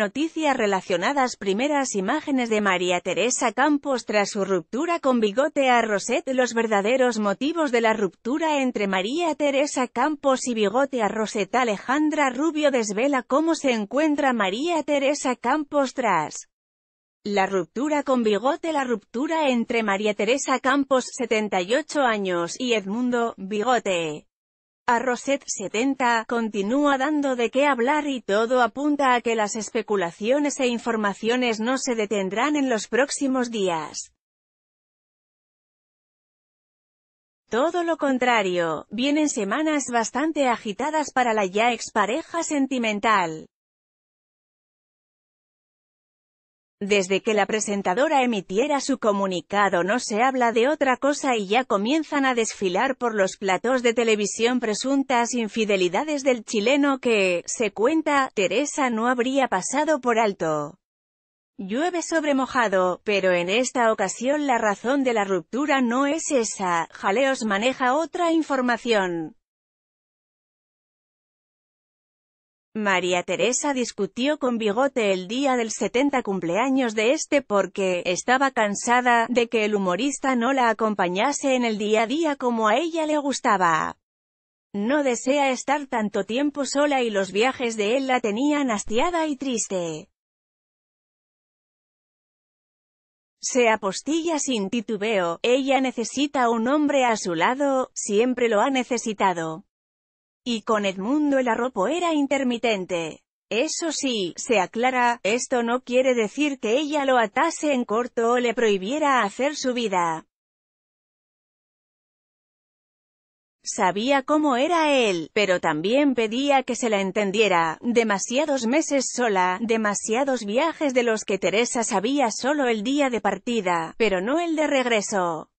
Noticias relacionadas Primeras imágenes de María Teresa Campos tras su ruptura con Bigote a Rosette Los verdaderos motivos de la ruptura entre María Teresa Campos y Bigote a Rosette Alejandra Rubio desvela cómo se encuentra María Teresa Campos tras la ruptura con Bigote La ruptura entre María Teresa Campos, 78 años, y Edmundo, Bigote. Rosette, 70 continúa dando de qué hablar y todo apunta a que las especulaciones e informaciones no se detendrán en los próximos días. Todo lo contrario, vienen semanas bastante agitadas para la ya expareja sentimental. Desde que la presentadora emitiera su comunicado no se habla de otra cosa y ya comienzan a desfilar por los platos de televisión presuntas infidelidades del chileno que, se cuenta, Teresa no habría pasado por alto. Llueve sobre mojado, pero en esta ocasión la razón de la ruptura no es esa, Jaleos maneja otra información. María Teresa discutió con Bigote el día del 70 cumpleaños de este porque, estaba cansada, de que el humorista no la acompañase en el día a día como a ella le gustaba. No desea estar tanto tiempo sola y los viajes de él la tenían hastiada y triste. Se apostilla sin titubeo, ella necesita un hombre a su lado, siempre lo ha necesitado y con Edmundo el arropo era intermitente. Eso sí, se aclara, esto no quiere decir que ella lo atase en corto o le prohibiera hacer su vida. Sabía cómo era él, pero también pedía que se la entendiera, demasiados meses sola, demasiados viajes de los que Teresa sabía solo el día de partida, pero no el de regreso.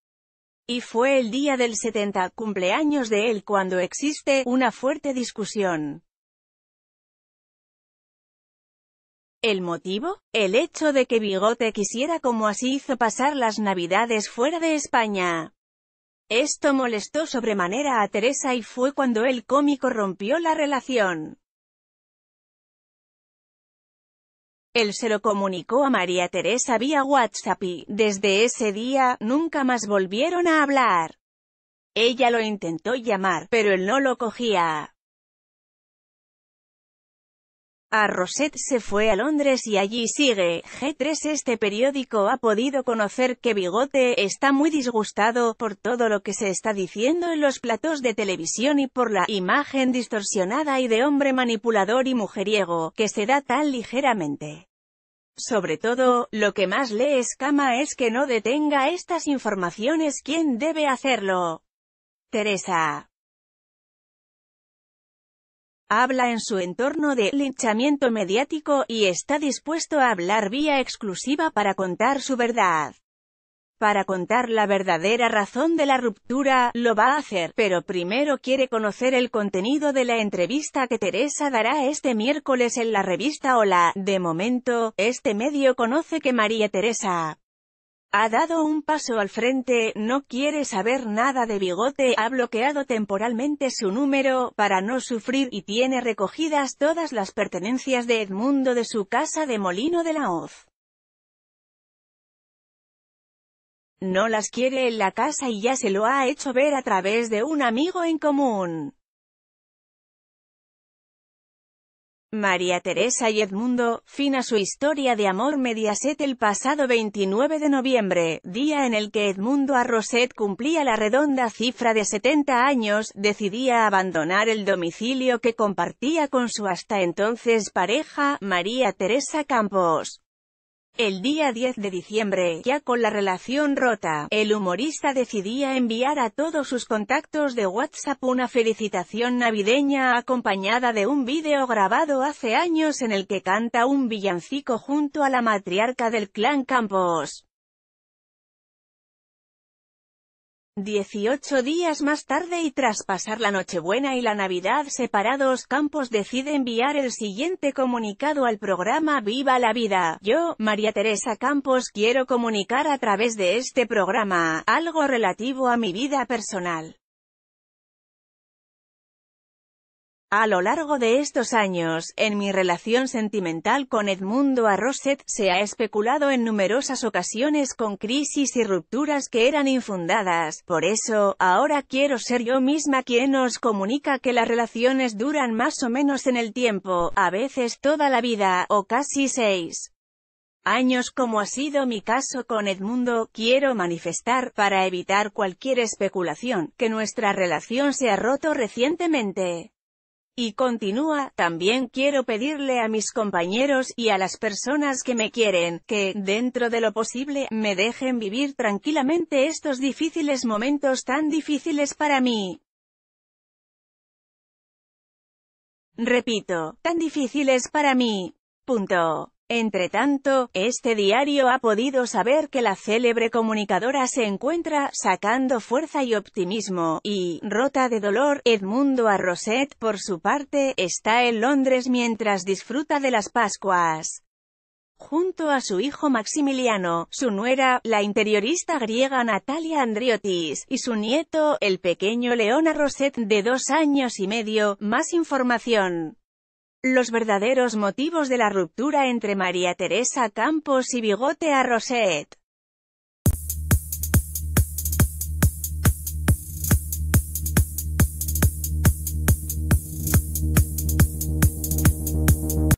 Y fue el día del 70 cumpleaños de él cuando existe una fuerte discusión. ¿El motivo? El hecho de que Bigote quisiera como así hizo pasar las navidades fuera de España. Esto molestó sobremanera a Teresa y fue cuando el cómico rompió la relación. Él se lo comunicó a María Teresa vía WhatsApp y, desde ese día, nunca más volvieron a hablar. Ella lo intentó llamar, pero él no lo cogía. A Rosette se fue a Londres y allí sigue. G3 Este periódico ha podido conocer que Bigote está muy disgustado por todo lo que se está diciendo en los platos de televisión y por la imagen distorsionada y de hombre manipulador y mujeriego, que se da tan ligeramente. Sobre todo, lo que más le escama es que no detenga estas informaciones quien debe hacerlo. Teresa habla en su entorno de linchamiento mediático, y está dispuesto a hablar vía exclusiva para contar su verdad. Para contar la verdadera razón de la ruptura, lo va a hacer, pero primero quiere conocer el contenido de la entrevista que Teresa dará este miércoles en la revista Hola. De momento, este medio conoce que María Teresa ha dado un paso al frente, no quiere saber nada de Bigote, ha bloqueado temporalmente su número, para no sufrir, y tiene recogidas todas las pertenencias de Edmundo de su casa de Molino de la Hoz. No las quiere en la casa y ya se lo ha hecho ver a través de un amigo en común. María Teresa y Edmundo, fin a su historia de amor Mediaset el pasado 29 de noviembre, día en el que Edmundo Arroset cumplía la redonda cifra de 70 años, decidía abandonar el domicilio que compartía con su hasta entonces pareja, María Teresa Campos. El día 10 de diciembre, ya con la relación rota, el humorista decidía enviar a todos sus contactos de WhatsApp una felicitación navideña acompañada de un vídeo grabado hace años en el que canta un villancico junto a la matriarca del clan Campos. Dieciocho días más tarde y tras pasar la Nochebuena y la Navidad separados, Campos decide enviar el siguiente comunicado al programa Viva la Vida. Yo, María Teresa Campos, quiero comunicar a través de este programa, algo relativo a mi vida personal. A lo largo de estos años, en mi relación sentimental con Edmundo Arroset, se ha especulado en numerosas ocasiones con crisis y rupturas que eran infundadas. Por eso, ahora quiero ser yo misma quien os comunica que las relaciones duran más o menos en el tiempo, a veces toda la vida, o casi seis años como ha sido mi caso con Edmundo, quiero manifestar, para evitar cualquier especulación, que nuestra relación se ha roto recientemente. Y continúa, también quiero pedirle a mis compañeros y a las personas que me quieren, que, dentro de lo posible, me dejen vivir tranquilamente estos difíciles momentos tan difíciles para mí. Repito, tan difíciles para mí. Punto. Entre tanto, este diario ha podido saber que la célebre comunicadora se encuentra sacando fuerza y optimismo, y, rota de dolor, Edmundo Arroset, por su parte, está en Londres mientras disfruta de las Pascuas. Junto a su hijo Maximiliano, su nuera, la interiorista griega Natalia Andriotis, y su nieto, el pequeño Leona Arroset, de dos años y medio, más información. Los verdaderos motivos de la ruptura entre María Teresa Campos y Bigote Arroset